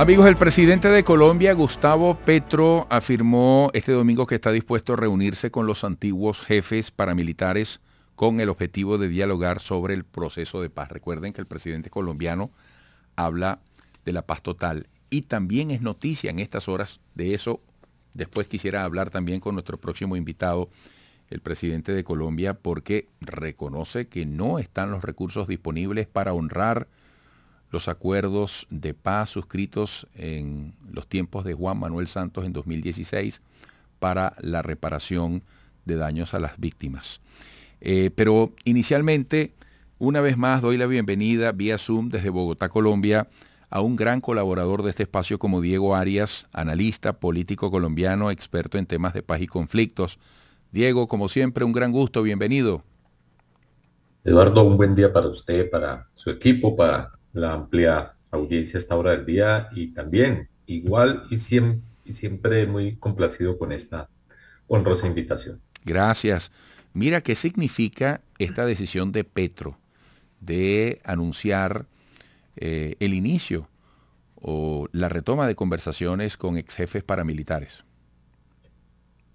Amigos, el presidente de Colombia, Gustavo Petro, afirmó este domingo que está dispuesto a reunirse con los antiguos jefes paramilitares con el objetivo de dialogar sobre el proceso de paz. Recuerden que el presidente colombiano habla de la paz total y también es noticia en estas horas de eso. Después quisiera hablar también con nuestro próximo invitado, el presidente de Colombia, porque reconoce que no están los recursos disponibles para honrar los acuerdos de paz suscritos en los tiempos de Juan Manuel Santos en 2016 para la reparación de daños a las víctimas. Eh, pero inicialmente, una vez más, doy la bienvenida vía Zoom desde Bogotá, Colombia, a un gran colaborador de este espacio como Diego Arias, analista político colombiano, experto en temas de paz y conflictos. Diego, como siempre, un gran gusto, bienvenido. Eduardo, un buen día para usted, para su equipo, para la amplia audiencia a esta hora del día y también igual y siempre, muy complacido con esta honrosa invitación. Gracias. Mira, ¿qué significa esta decisión de Petro de anunciar eh, el inicio o la retoma de conversaciones con ex jefes paramilitares?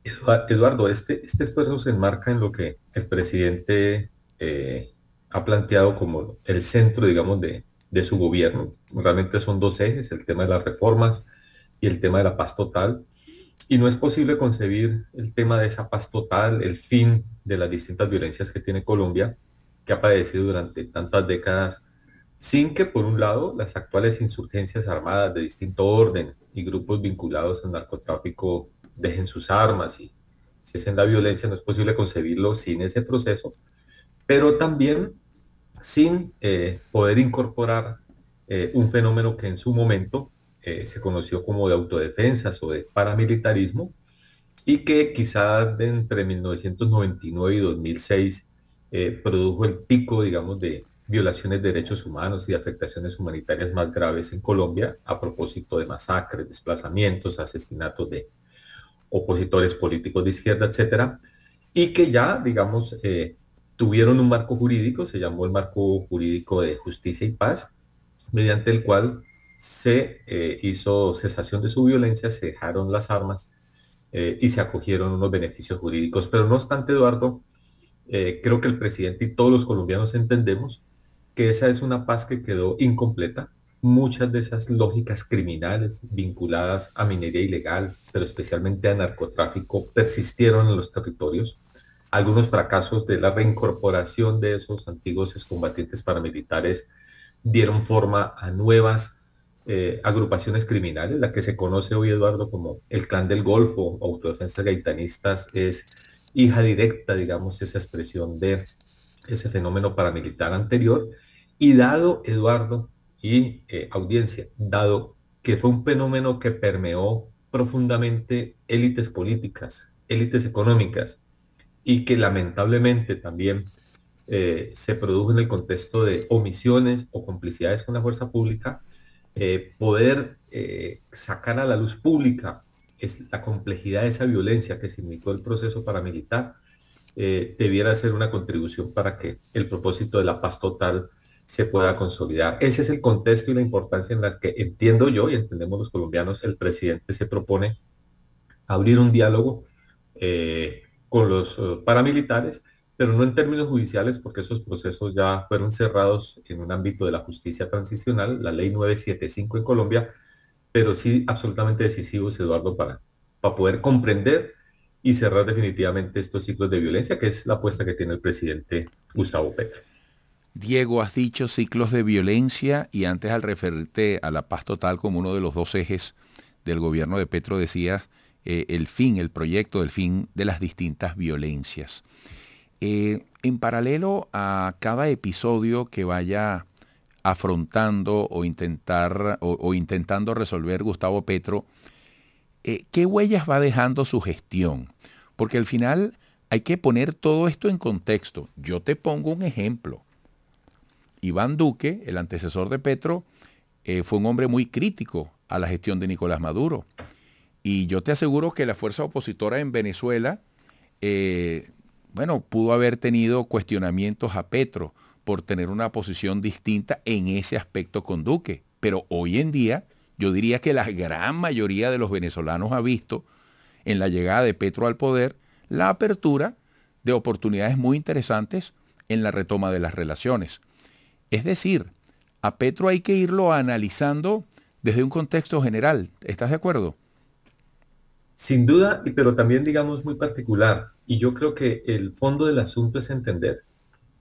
Eduardo, este, este esfuerzo se enmarca en lo que el presidente eh, ha planteado como el centro, digamos, de, de su gobierno. Realmente son dos ejes, el tema de las reformas y el tema de la paz total. Y no es posible concebir el tema de esa paz total, el fin de las distintas violencias que tiene Colombia, que ha padecido durante tantas décadas, sin que por un lado las actuales insurgencias armadas de distinto orden y grupos vinculados al narcotráfico dejen sus armas y cesen la violencia, no es posible concebirlo sin ese proceso, pero también sin eh, poder incorporar eh, un fenómeno que en su momento eh, se conoció como de autodefensas o de paramilitarismo y que quizás entre 1999 y 2006 produjo el pico, digamos, de violaciones de derechos humanos y afectaciones humanitarias más graves en Colombia a propósito de masacres, desplazamientos, asesinatos de opositores políticos de izquierda, etcétera, y que ya, digamos, tuvieron un marco jurídico, se llamó el marco jurídico de justicia y paz, mediante el cual se eh, hizo cesación de su violencia, se dejaron las armas eh, y se acogieron unos beneficios jurídicos. Pero no obstante, Eduardo, eh, creo que el presidente y todos los colombianos entendemos que esa es una paz que quedó incompleta. Muchas de esas lógicas criminales vinculadas a minería ilegal, pero especialmente a narcotráfico, persistieron en los territorios algunos fracasos de la reincorporación de esos antiguos excombatientes paramilitares dieron forma a nuevas eh, agrupaciones criminales, la que se conoce hoy, Eduardo, como el Clan del Golfo, Autodefensas Gaitanistas, es hija directa, digamos, esa expresión de ese fenómeno paramilitar anterior. Y dado, Eduardo, y eh, audiencia, dado que fue un fenómeno que permeó profundamente élites políticas, élites económicas, y que lamentablemente también eh, se produjo en el contexto de omisiones o complicidades con la fuerza pública, eh, poder eh, sacar a la luz pública la complejidad de esa violencia que significó el proceso paramilitar, debiera ser una contribución para que el propósito de la paz total se pueda consolidar. Ese es el contexto y la importancia en la que entiendo yo y entendemos los colombianos, el presidente se propone abrir un diálogo con los eh, paramilitares, pero no en términos judiciales, porque esos procesos ya fueron cerrados en un ámbito de la justicia transicional, la ley 975 en Colombia, pero sí absolutamente decisivos, Eduardo, para, para poder comprender y cerrar definitivamente estos ciclos de violencia, que es la apuesta que tiene el presidente Gustavo Petro. Diego, has dicho ciclos de violencia y antes al referirte a la paz total como uno de los dos ejes del gobierno de Petro decías eh, el fin, el proyecto del fin de las distintas violencias. Eh, en paralelo a cada episodio que vaya afrontando o, intentar, o, intentando resolver Gustavo Petro, eh, ¿qué huellas va dejando su gestión? Porque al final hay que poner todo esto en contexto. Yo te pongo un ejemplo. Iván Duque, el antecesor de Petro, fue un hombre muy crítico a la gestión de Nicolás Maduro. Y yo te aseguro que la fuerza opositora en Venezuela, eh, bueno, pudo haber tenido cuestionamientos a Petro por tener una posición distinta en ese aspecto con Duque. Pero hoy en día, yo diría que la gran mayoría de los venezolanos ha visto en la llegada de Petro al poder la apertura de oportunidades muy interesantes en la retoma de las relaciones. Es decir, a Petro hay que irlo analizando desde un contexto general. ¿Estás de acuerdo? Sin duda, pero también digamos muy particular. Y yo creo que el fondo del asunto es entender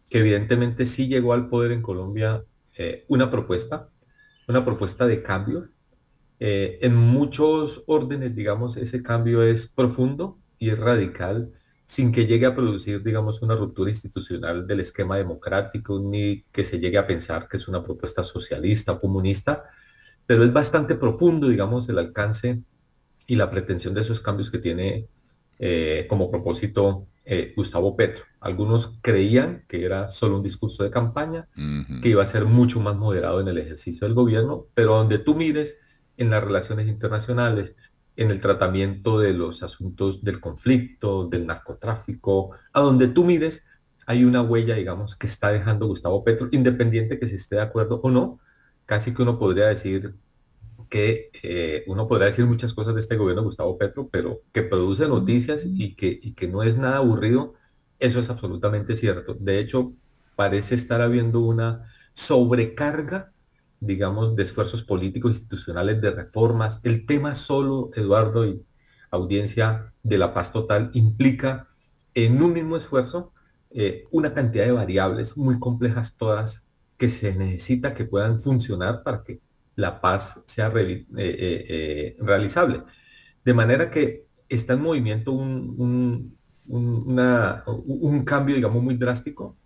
que evidentemente sí llegó al poder en Colombia eh, una propuesta, una propuesta de cambio. Eh, en muchos órdenes, digamos, ese cambio es profundo y es radical sin que llegue a producir, digamos, una ruptura institucional del esquema democrático, ni que se llegue a pensar que es una propuesta socialista o comunista, pero es bastante profundo, digamos, el alcance y la pretensión de esos cambios que tiene eh, como propósito eh, Gustavo Petro. Algunos creían que era solo un discurso de campaña, que iba a ser mucho más moderado en el ejercicio del gobierno, pero donde tú mires en las relaciones internacionales, en el tratamiento de los asuntos del conflicto, del narcotráfico, a donde tú mires, hay una huella, digamos, que está dejando Gustavo Petro, independiente que se esté de acuerdo o no, casi que uno podría decir que eh, uno podrá decir muchas cosas de este gobierno Gustavo Petro, pero que produce noticias y que, y que no es nada aburrido, eso es absolutamente cierto. De hecho, parece estar habiendo una sobrecarga, digamos, de esfuerzos políticos, institucionales, de reformas. El tema solo, Eduardo, y audiencia de la paz total, implica en un mismo esfuerzo eh, una cantidad de variables muy complejas todas que se necesita que puedan funcionar para que la paz sea eh, eh, eh, realizable. De manera que está en movimiento un, cambio, digamos, muy drástico.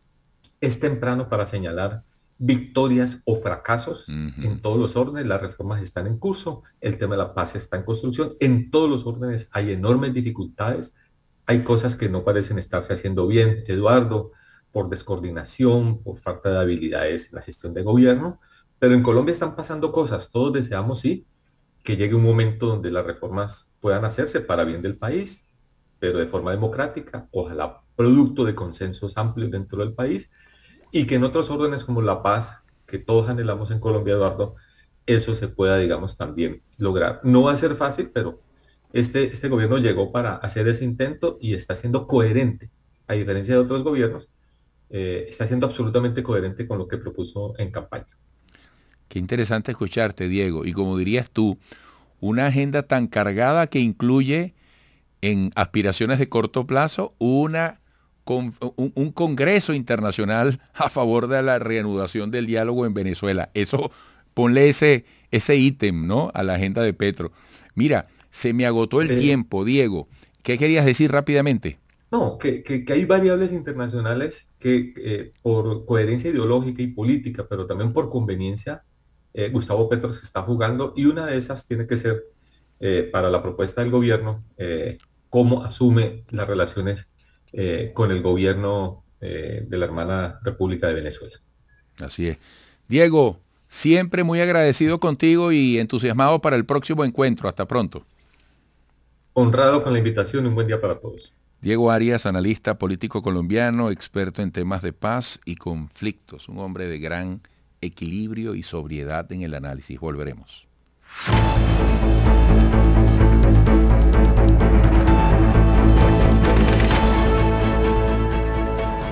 Es temprano para señalar victorias o fracasos en todos los órdenes, las reformas están en curso, el tema de la paz está en construcción, en todos los órdenes hay enormes dificultades, hay cosas que no parecen estarse haciendo bien, Eduardo, por descoordinación, por falta de habilidades en la gestión de gobierno, pero en Colombia están pasando cosas. Todos deseamos, sí, que llegue un momento donde las reformas puedan hacerse para bien del país, pero de forma democrática, ojalá producto de consensos amplios dentro del país, y que en otros órdenes como la paz, que todos anhelamos en Colombia, Eduardo, eso se pueda, digamos, también lograr. No va a ser fácil, pero este, este gobierno llegó para hacer ese intento y está siendo coherente, a diferencia de otros gobiernos, eh, está siendo absolutamente coherente con lo que propuso en campaña. Qué interesante escucharte, Diego. Y como dirías tú, una agenda tan cargada que incluye en aspiraciones de corto plazo una, un, congreso internacional a favor de la reanudación del diálogo en Venezuela. Eso, ponle ese, ese ítem ¿no? a la agenda de Petro. Mira, se me agotó el eh. tiempo, Diego. ¿Qué querías decir rápidamente? No, que, hay variables internacionales que eh, por coherencia ideológica y política, pero también por conveniencia, eh, Gustavo Petro se está jugando y una de esas tiene que ser eh, para la propuesta del gobierno eh, cómo asume las relaciones con el gobierno de la hermana República de Venezuela. Así es. Diego, siempre muy agradecido contigo y entusiasmado para el próximo encuentro. Hasta pronto. Honrado con la invitación y un buen día para todos. Diego Arias, analista político colombiano, experto en temas de paz y conflictos, un hombre de gran equilibrio y sobriedad en el análisis. Volveremos.